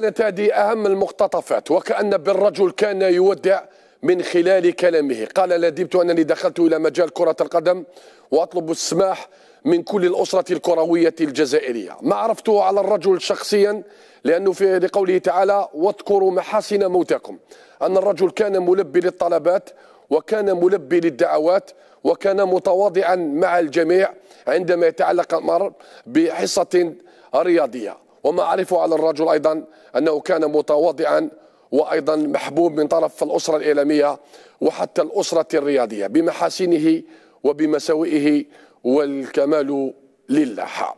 كانت هذه أهم المقتطفات وكأن بالرجل كان يودع من خلال كلامه قال لديبت أنني دخلت إلى مجال كرة القدم وأطلب السماح من كل الأسرة الكروية الجزائرية ما عرفته على الرجل شخصيا لأنه في لقوله تعالى واذكروا محاسن موتاكم أن الرجل كان ملبي للطلبات وكان ملبي للدعوات وكان متواضعا مع الجميع عندما يتعلق الأمر بحصة رياضية وما أعرف على الرجل أيضا أنه كان متواضعا وأيضا محبوب من طرف الأسرة الإعلامية وحتى الأسرة الرياضية بمحاسنه وبمساوئه والكمال لله